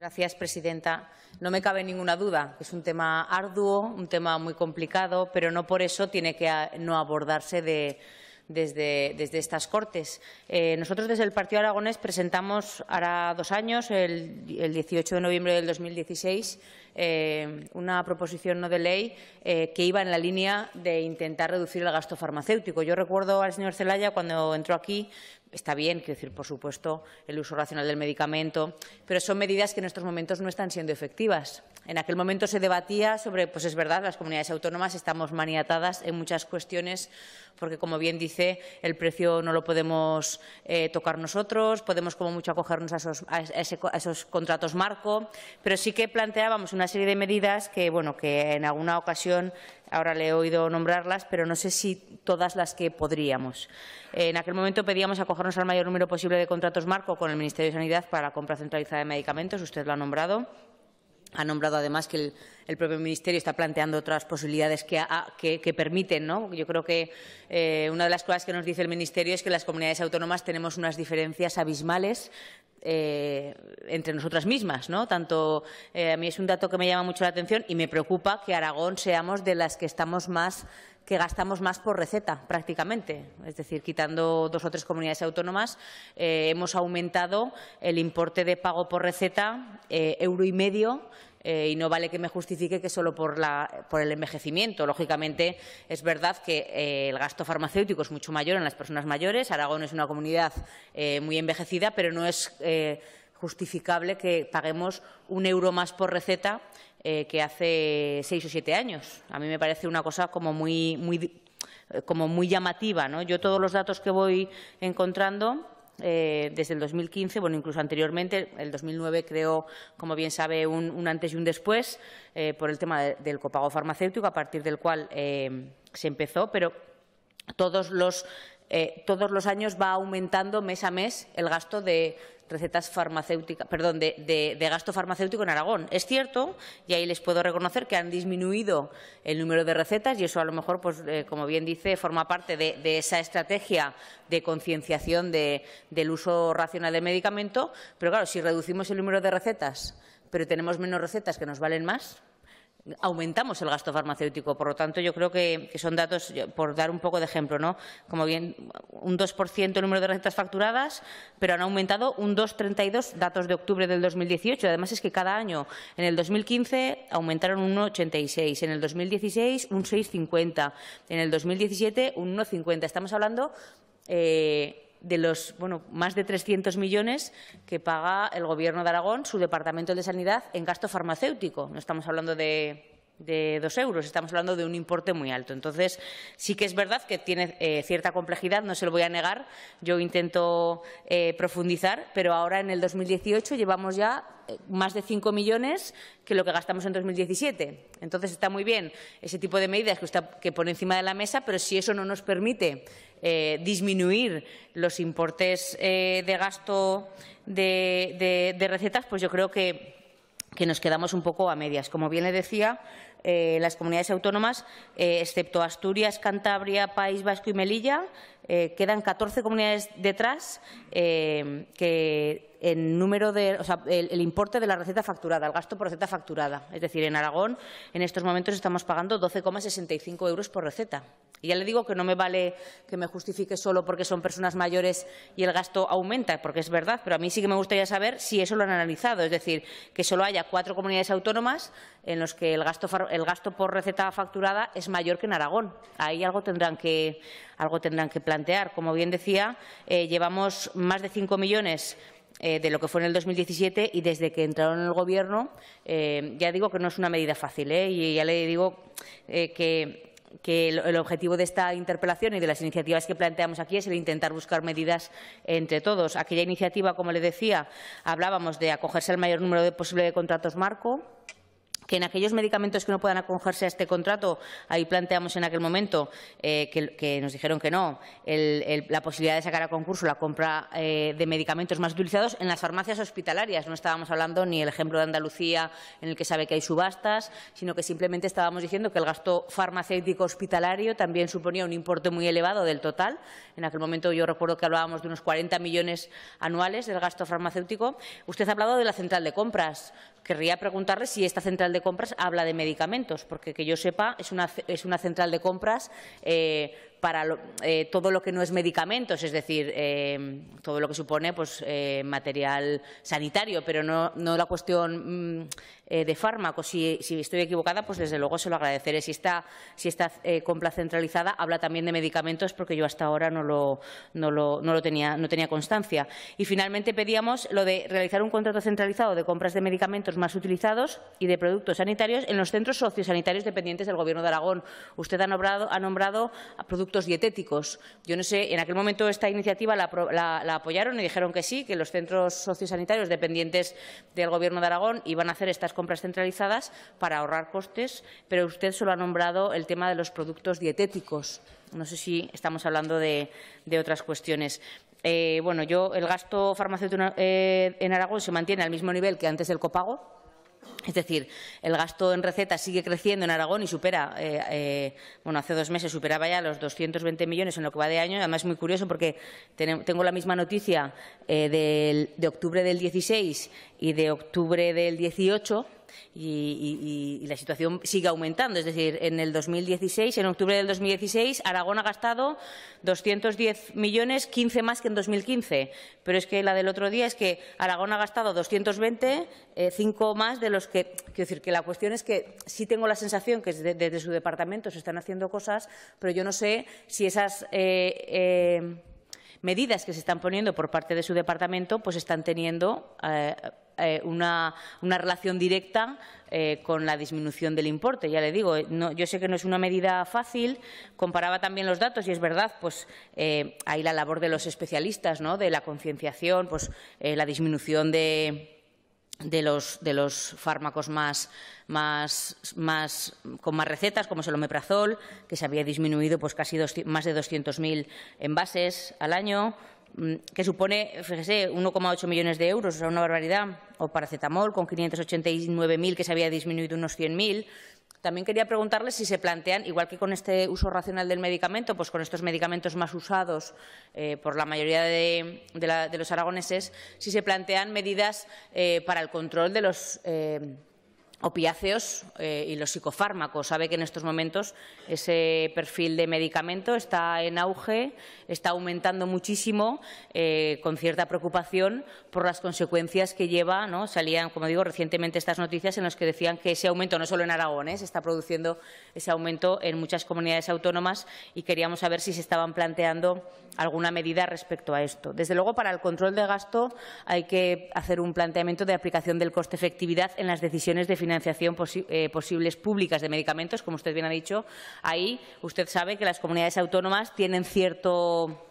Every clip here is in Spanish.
Gracias, presidenta. No me cabe ninguna duda que es un tema arduo, un tema muy complicado, pero no por eso tiene que no abordarse desde, estas Cortes. Eh, nosotros desde el Partido Aragonés presentamos, ahora dos años, el, el 18 de noviembre del 2016, eh, una proposición no de ley eh, que iba en la línea de intentar reducir el gasto farmacéutico. Yo recuerdo al señor Zelaya cuando entró aquí está bien, quiero decir, por supuesto, el uso racional del medicamento, pero son medidas que en estos momentos no están siendo efectivas. En aquel momento se debatía sobre, pues es verdad, las comunidades autónomas estamos maniatadas en muchas cuestiones, porque como bien dice, el precio no lo podemos eh, tocar nosotros, podemos como mucho acogernos a esos contratos marco, pero sí que planteábamos una una serie de medidas que, bueno, que en alguna ocasión ahora le he oído nombrarlas, pero no sé si todas las que podríamos. En aquel momento pedíamos acogernos al mayor número posible de contratos marco con el Ministerio de Sanidad para la compra centralizada de medicamentos, usted lo ha nombrado. Ha nombrado además que el, propio Ministerio está planteando otras posibilidades que, permiten. ¿no? Yo creo que eh, una de las cosas que nos dice el Ministerio es que las comunidades autónomas tenemos unas diferencias abismales eh, entre nosotras mismas, ¿no? Tanto eh, a mí es un dato que me llama mucho la atención y me preocupa que Aragón seamos de las que estamos más que gastamos más por receta prácticamente. Es decir, quitando dos o tres comunidades autónomas, eh, hemos aumentado el importe de pago por receta eh, euro y medio eh, y no vale que me justifique que solo por, la, por el envejecimiento. Lógicamente, es verdad que el gasto farmacéutico es mucho mayor en las personas mayores. Aragón es una comunidad muy envejecida, pero no es justificable que paguemos un euro más por receta eh, que hace seis o siete años. A mí me parece una cosa como muy, muy, eh, como muy llamativa. Yo todos los datos que voy encontrando eh, desde el 2015, bueno, incluso anteriormente, el 2009 creo, como bien sabe, un, antes y un después por el tema del copago farmacéutico, a partir del cual se empezó, pero todos los eh, todos los años va aumentando mes a mes el gasto de recetas farmacéuticas, perdón, de, gasto farmacéutico en Aragón. Es cierto, y ahí les puedo reconocer que han disminuido el número de recetas y eso a lo mejor, pues, eh, como bien dice, forma parte de, de esa estrategia de concienciación del uso racional del medicamento. Pero claro, si reducimos el número de recetas, pero tenemos menos recetas que nos valen más, aumentamos el gasto farmacéutico. Por lo tanto, yo creo que, son datos, por dar un poco de ejemplo, ¿no? como bien un 2% el número de recetas facturadas, pero han aumentado un 2,32 datos de octubre del 2018. Además, es que cada año, en el 2015 aumentaron un 1,86, en el 2016 un 6,50, en el 2017 un 1,50. Estamos hablando eh, de los bueno, más de 300 millones que paga el Gobierno de Aragón, su Departamento de Sanidad, en gasto farmacéutico. No estamos hablando de de dos euros. Estamos hablando de un importe muy alto. Entonces, sí que es verdad que tiene eh, cierta complejidad, no se lo voy a negar. Yo intento eh, profundizar, pero ahora en el 2018 llevamos ya eh, más de cinco millones que lo que gastamos en 2017. Entonces, está muy bien ese tipo de medidas que, pone encima de la mesa, pero si eso no nos permite disminuir los importes de gasto de recetas, pues yo creo que que nos quedamos un poco a medias. Como bien le decía, eh, las comunidades autónomas, eh, excepto Asturias, Cantabria, País Vasco y Melilla, eh, quedan 14 comunidades detrás que número de, el, importe de la receta facturada, el gasto por receta facturada. Es decir, en Aragón en estos momentos estamos pagando 12,65 euros por receta. Y ya le digo que no me vale que me justifique solo porque son personas mayores y el gasto aumenta, porque es verdad, pero a mí sí que me gustaría saber si eso lo han analizado. Es decir, que solo haya cuatro comunidades autónomas en las que el gasto, por receta facturada es mayor que en Aragón. Ahí algo tendrán que, algo tendrán que plantear. Como bien decía, eh, llevamos más de 5 millones eh, de lo que fue en el 2017 y desde que entraron en el Gobierno, eh, ya digo que no es una medida fácil ¿eh? y ya le digo que el, objetivo de esta interpelación y de las iniciativas que planteamos aquí es el intentar buscar medidas entre todos. Aquella iniciativa, como le decía, hablábamos de acogerse al mayor número de posible de contratos marco, que en aquellos medicamentos que no puedan acogerse a este contrato, ahí planteamos en aquel momento eh, que, nos dijeron que no, la posibilidad de sacar a concurso la compra eh, de medicamentos más utilizados en las farmacias hospitalarias. No estábamos hablando ni el ejemplo de Andalucía, en el que sabe que hay subastas, sino que simplemente estábamos diciendo que el gasto farmacéutico hospitalario también suponía un importe muy elevado del total. En aquel momento yo recuerdo que hablábamos de unos 40 millones anuales del gasto farmacéutico. Usted ha hablado de la central de compras. Querría preguntarle si esta central de compras habla de medicamentos, porque que yo sepa, es una, es una central de compras eh, para eh, todo lo que no es medicamentos, es decir, eh, todo lo que supone pues, eh, material sanitario, pero no, la cuestión mm, de fármacos. Si, estoy equivocada, pues desde luego se lo agradeceré. Si está si esta compra centralizada habla también de medicamentos, porque yo hasta ahora no lo, no lo, no lo tenía, no tenía constancia. Y finalmente pedíamos lo de realizar un contrato centralizado de compras de medicamentos más utilizados y de productos sanitarios en los centros sociosanitarios dependientes del Gobierno de Aragón. Usted ha nombrado, ha nombrado productos dietéticos. Yo no sé, en aquel momento esta iniciativa la, apoyaron y dijeron que sí, que los centros sociosanitarios dependientes del Gobierno de Aragón iban a hacer estas compras centralizadas para ahorrar costes, pero usted solo ha nombrado el tema de los productos dietéticos. No sé si estamos hablando de, otras cuestiones. Eh, bueno, yo el gasto farmacéutico eh, en Aragón se mantiene al mismo nivel que antes del copago, es decir, el gasto en recetas sigue creciendo en Aragón y supera, eh, eh, bueno, hace dos meses superaba ya los 220 millones en lo que va de año. Además, es muy curioso porque tengo la misma noticia eh, de octubre del 16 y de octubre del 18 y, la situación sigue aumentando. Es decir, en el 2016, en octubre del 2016, Aragón ha gastado 210 millones, 15 más que en 2015. Pero es que la del otro día es que Aragón ha gastado 220, 5 eh, más de los que. Quiero decir que la cuestión es que sí tengo la sensación que desde, su departamento se están haciendo cosas, pero yo no sé si esas. Eh, eh, medidas que se están poniendo por parte de su departamento pues están teniendo eh, una, relación directa eh, con la disminución del importe. Ya le digo, eh, yo sé que no es una medida fácil, comparaba también los datos y es verdad, pues ahí la labor de los especialistas, ¿no? de la concienciación, pues la disminución de los, de los, fármacos más, con más recetas, como es el omeprazol, que se había disminuido pues, casi más de 200.000 envases al año, Mm, que supone, fíjese, 1,8 millones de euros, o sea, una barbaridad, o paracetamol, con 589.000 que se había disminuido unos 100.000. También quería preguntarle si se plantean, igual que con este uso racional del medicamento, pues con estos medicamentos más usados eh, por la mayoría de, los aragoneses, si se plantean medidas eh, para el control de los. Eh, opiáceos eh, y los psicofármacos. Sabe que en estos momentos ese perfil de medicamento está en auge, está aumentando muchísimo, eh, con cierta preocupación por las consecuencias que lleva. Salían, como digo, recientemente estas noticias en las que decían que ese aumento, no solo en Aragón, ¿eh? se está produciendo ese aumento en muchas comunidades autónomas y queríamos saber si se estaban planteando alguna medida respecto a esto. Desde luego, para el control de gasto hay que hacer un planteamiento de aplicación del coste-efectividad en las decisiones de financiación eh, posibles públicas de medicamentos. Como usted bien ha dicho, ahí usted sabe que las comunidades autónomas tienen cierto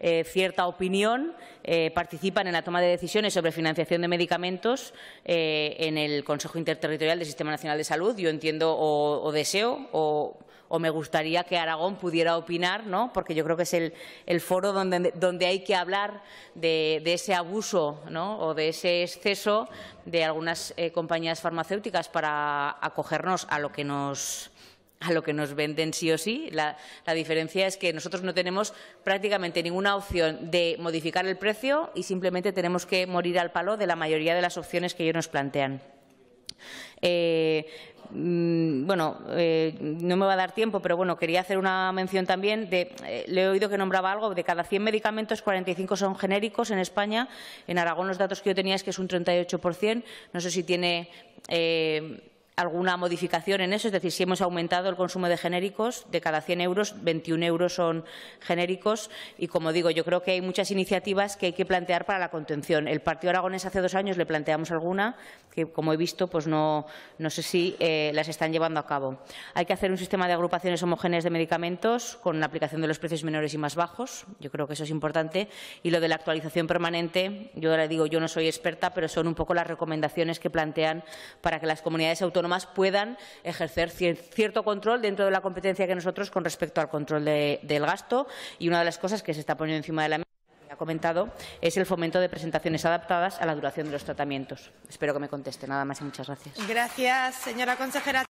eh, cierta opinión, eh, participan en la toma de decisiones sobre financiación de medicamentos en el Consejo Interterritorial del Sistema Nacional de Salud. Yo entiendo o deseo o o me gustaría que Aragón pudiera opinar, ¿no? porque yo creo que es el, foro donde, hay que hablar de, ese abuso o de ese exceso de algunas eh, compañías farmacéuticas para acogernos a lo que nos a lo que nos venden sí o sí. la, diferencia es que nosotros no tenemos prácticamente ninguna opción de modificar el precio y simplemente tenemos que morir al palo de la mayoría de las opciones que ellos nos plantean. Eh, mm, bueno, eh, no me va a dar tiempo, pero bueno, quería hacer una mención también de, eh, le he oído que nombraba algo, de cada 100 medicamentos, 45 son genéricos en España. En Aragón los datos que yo tenía es que es un 38%. No sé si tiene alguna modificación en eso, es decir, si hemos aumentado el consumo de genéricos, de cada 100 euros, 21 euros son genéricos y, como digo, yo creo que hay muchas iniciativas que hay que plantear para la contención. El Partido Aragonés hace dos años le planteamos alguna que, como he visto, pues no, no sé si eh, las están llevando a cabo. Hay que hacer un sistema de agrupaciones homogéneas de medicamentos con la aplicación de los precios menores y más bajos, yo creo que eso es importante, y lo de la actualización permanente, yo ahora digo, yo no soy experta, pero son un poco las recomendaciones que plantean para que las comunidades autónomas más puedan ejercer cierto control dentro de la competencia que nosotros con respecto al control del gasto. Y una de las cosas que se está poniendo encima de la mesa ha comentado, es el fomento de presentaciones adaptadas a la duración de los tratamientos. Espero que me conteste. Nada más y muchas gracias. Gracias, señora consejera.